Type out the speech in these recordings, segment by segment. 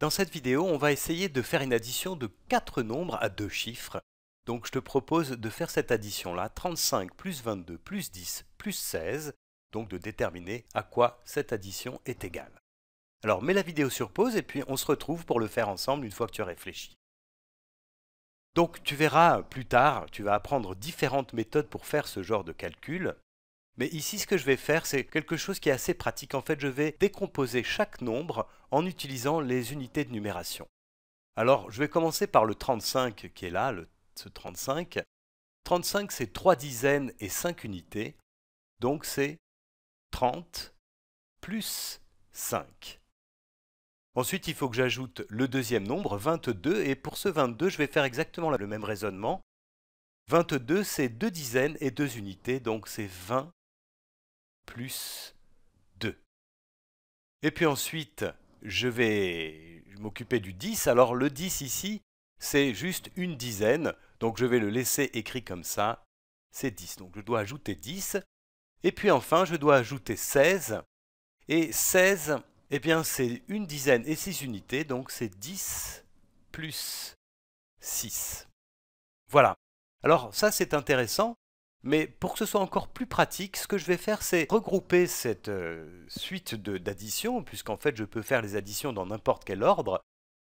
Dans cette vidéo, on va essayer de faire une addition de 4 nombres à 2 chiffres. Donc je te propose de faire cette addition-là, 35 plus 22 plus 10 plus 16, donc de déterminer à quoi cette addition est égale. Alors mets la vidéo sur pause et puis on se retrouve pour le faire ensemble une fois que tu as réfléchi. Donc tu verras plus tard, tu vas apprendre différentes méthodes pour faire ce genre de calcul. Mais ici, ce que je vais faire, c'est quelque chose qui est assez pratique. En fait, je vais décomposer chaque nombre en utilisant les unités de numération. Alors, je vais commencer par le 35 qui est là, ce 35. 35, c'est 3 dizaines et 5 unités. Donc, c'est 30 plus 5. Ensuite, il faut que j'ajoute le deuxième nombre, 22, et pour ce 22, je vais faire exactement le même raisonnement. 22, c'est 2 dizaines et 2 unités, donc c'est 20 plus 2. Et puis ensuite, je vais m'occuper du 10. Alors le 10 ici, c'est juste une dizaine. Donc je vais le laisser écrit comme ça. C'est 10. Donc je dois ajouter 10. Et puis enfin, je dois ajouter 16. Et 16, eh bien c'est une dizaine et 6 unités. Donc c'est 10 plus 6. Voilà. Alors ça c'est intéressant mais pour que ce soit encore plus pratique, ce que je vais faire, c'est regrouper cette euh, suite d'additions, puisqu'en fait, je peux faire les additions dans n'importe quel ordre.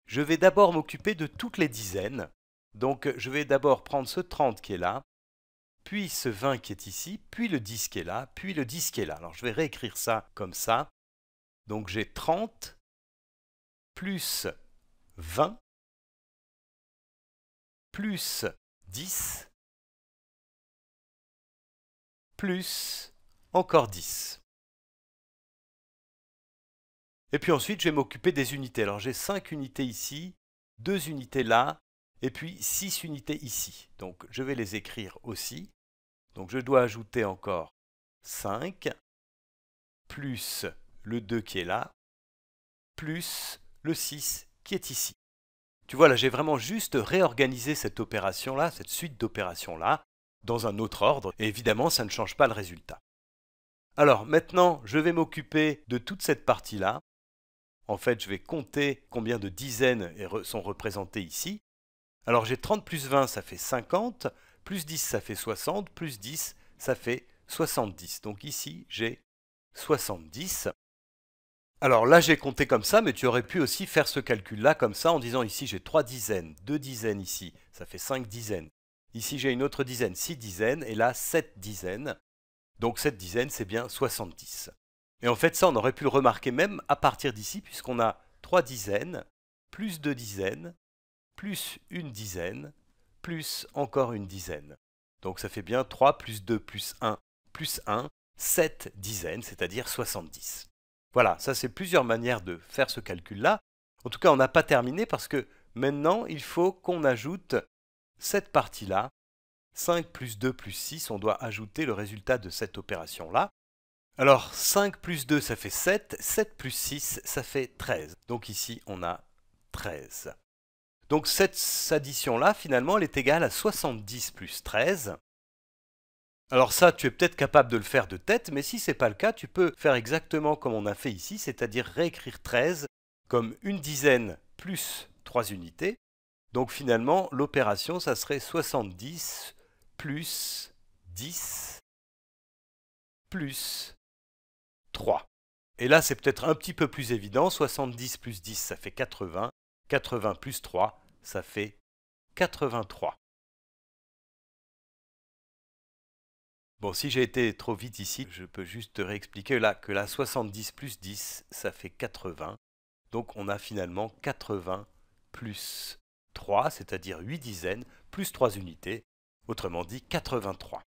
Je vais d'abord m'occuper de toutes les dizaines. Donc, je vais d'abord prendre ce 30 qui est là, puis ce 20 qui est ici, puis le 10 qui est là, puis le 10 qui est là. Alors, je vais réécrire ça comme ça. Donc, j'ai 30 plus 20 plus 10 plus encore 10. Et puis ensuite, je vais m'occuper des unités. Alors j'ai 5 unités ici, 2 unités là, et puis 6 unités ici. Donc je vais les écrire aussi. Donc je dois ajouter encore 5, plus le 2 qui est là, plus le 6 qui est ici. Tu vois, là, j'ai vraiment juste réorganisé cette opération-là, cette suite d'opérations-là, dans un autre ordre, et évidemment ça ne change pas le résultat. Alors maintenant, je vais m'occuper de toute cette partie-là. En fait, je vais compter combien de dizaines sont représentées ici. Alors j'ai 30 plus 20, ça fait 50, plus 10, ça fait 60, plus 10, ça fait 70. Donc ici, j'ai 70. Alors là, j'ai compté comme ça, mais tu aurais pu aussi faire ce calcul-là comme ça en disant ici, j'ai 3 dizaines, 2 dizaines ici, ça fait 5 dizaines, Ici, j'ai une autre dizaine, 6 dizaines, et là, 7 dizaines. Donc 7 dizaines, c'est bien 70. Et en fait, ça, on aurait pu le remarquer même à partir d'ici, puisqu'on a 3 dizaines, plus 2 dizaines, plus une dizaine, plus encore une dizaine. Donc ça fait bien 3 plus 2 plus 1 plus 1, 7 dizaines, c'est-à-dire 70. Voilà, ça c'est plusieurs manières de faire ce calcul-là. En tout cas, on n'a pas terminé parce que maintenant, il faut qu'on ajoute cette partie-là, 5 plus 2 plus 6, on doit ajouter le résultat de cette opération-là. Alors 5 plus 2, ça fait 7, 7 plus 6, ça fait 13. Donc ici, on a 13. Donc cette addition-là, finalement, elle est égale à 70 plus 13. Alors ça, tu es peut-être capable de le faire de tête, mais si ce n'est pas le cas, tu peux faire exactement comme on a fait ici, c'est-à-dire réécrire 13 comme une dizaine plus 3 unités, donc finalement, l'opération, ça serait 70 plus 10 plus 3. Et là, c'est peut-être un petit peu plus évident. 70 plus 10, ça fait 80. 80 plus 3, ça fait 83. Bon, si j'ai été trop vite ici, je peux juste réexpliquer là que là, 70 plus 10, ça fait 80. Donc on a finalement 80 plus 3, c'est-à-dire 8 dizaines, plus 3 unités, autrement dit 83.